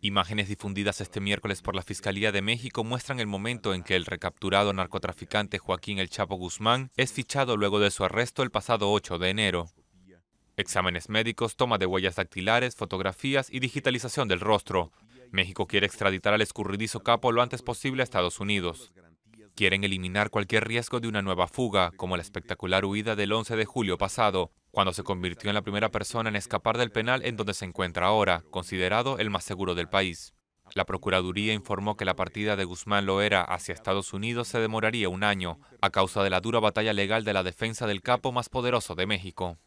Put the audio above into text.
Imágenes difundidas este miércoles por la Fiscalía de México muestran el momento en que el recapturado narcotraficante Joaquín El Chapo Guzmán es fichado luego de su arresto el pasado 8 de enero. Exámenes médicos, toma de huellas dactilares, fotografías y digitalización del rostro. México quiere extraditar al escurridizo capo lo antes posible a Estados Unidos. Quieren eliminar cualquier riesgo de una nueva fuga, como la espectacular huida del 11 de julio pasado, cuando se convirtió en la primera persona en escapar del penal en donde se encuentra ahora, considerado el más seguro del país. La Procuraduría informó que la partida de Guzmán Loera hacia Estados Unidos se demoraría un año, a causa de la dura batalla legal de la defensa del capo más poderoso de México.